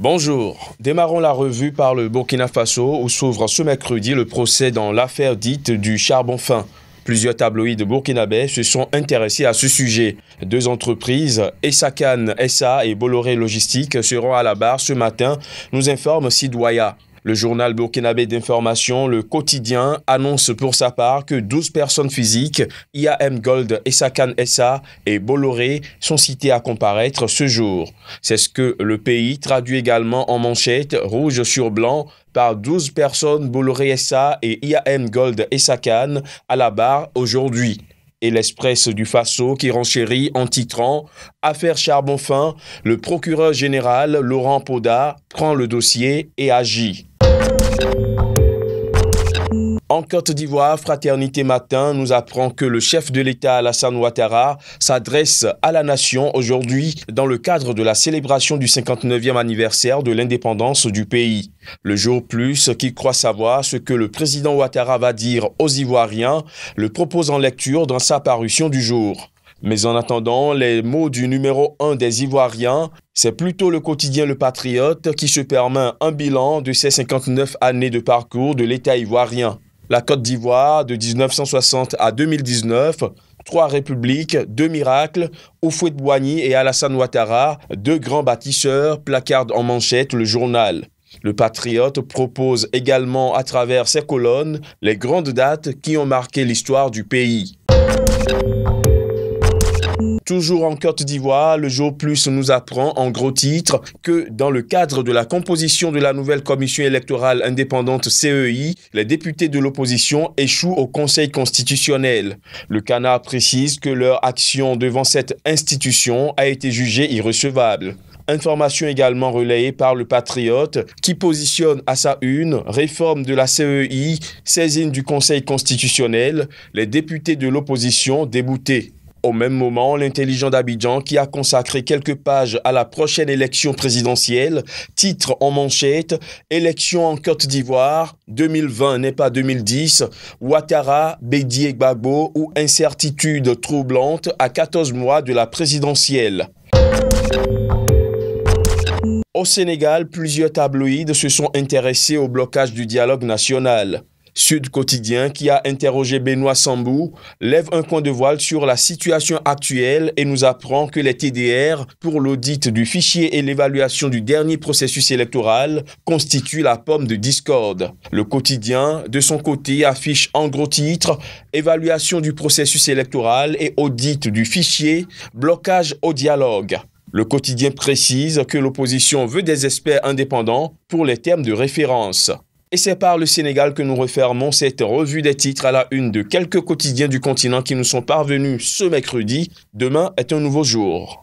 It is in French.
Bonjour. Démarrons la revue par le Burkina Faso où s'ouvre ce mercredi le procès dans l'affaire dite du charbon fin. Plusieurs tabloïds burkinabés se sont intéressés à ce sujet. Deux entreprises, Essakan SA et Bolloré Logistique, seront à la barre ce matin, nous informe Sidoya. Le journal burkinabé d'information Le Quotidien annonce pour sa part que 12 personnes physiques, IAM Gold, Essakan SA et Bolloré, sont citées à comparaître ce jour. C'est ce que le pays traduit également en manchette rouge sur blanc par 12 personnes Bolloré SA et IAM Gold Essakan à la barre aujourd'hui et l'Express du Faso qui renchérit en titrant Affaire Charbonfin », le procureur général Laurent Poda prend le dossier et agit. En Côte d'Ivoire, Fraternité Matin nous apprend que le chef de l'État Alassane Ouattara s'adresse à la nation aujourd'hui dans le cadre de la célébration du 59e anniversaire de l'indépendance du pays. Le jour plus qui croit savoir ce que le président Ouattara va dire aux Ivoiriens le propose en lecture dans sa parution du jour. Mais en attendant, les mots du numéro 1 des Ivoiriens, c'est plutôt le quotidien Le Patriote qui se permet un bilan de ses 59 années de parcours de l'État ivoirien. La Côte d'Ivoire de 1960 à 2019, trois républiques, deux miracles, Oufouet Boigny et Alassane Ouattara, deux grands bâtisseurs, placardent en manchette le journal. Le Patriote propose également à travers ses colonnes les grandes dates qui ont marqué l'histoire du pays toujours en Côte d'Ivoire, le jour plus nous apprend en gros titre que dans le cadre de la composition de la nouvelle commission électorale indépendante CEI, les députés de l'opposition échouent au Conseil constitutionnel. Le Canard précise que leur action devant cette institution a été jugée irrecevable. Information également relayée par le Patriote qui positionne à sa une réforme de la CEI, saisine du Conseil constitutionnel, les députés de l'opposition déboutés. Au même moment, l'intelligent d'Abidjan, qui a consacré quelques pages à la prochaine élection présidentielle, titre en manchette Élection en Côte d'Ivoire, 2020 n'est pas 2010, Ouattara, Bédié Gbagbo ou incertitude troublante à 14 mois de la présidentielle. Au Sénégal, plusieurs tabloïds se sont intéressés au blocage du dialogue national. Sud Quotidien, qui a interrogé Benoît Sambou, lève un coin de voile sur la situation actuelle et nous apprend que les TDR, pour l'audit du fichier et l'évaluation du dernier processus électoral, constituent la pomme de discorde. Le quotidien, de son côté, affiche en gros titre Évaluation du processus électoral et audit du fichier, blocage au dialogue. Le quotidien précise que l'opposition veut des experts indépendants pour les termes de référence. Et c'est par le Sénégal que nous refermons cette revue des titres à la une de quelques quotidiens du continent qui nous sont parvenus ce mercredi. Demain est un nouveau jour.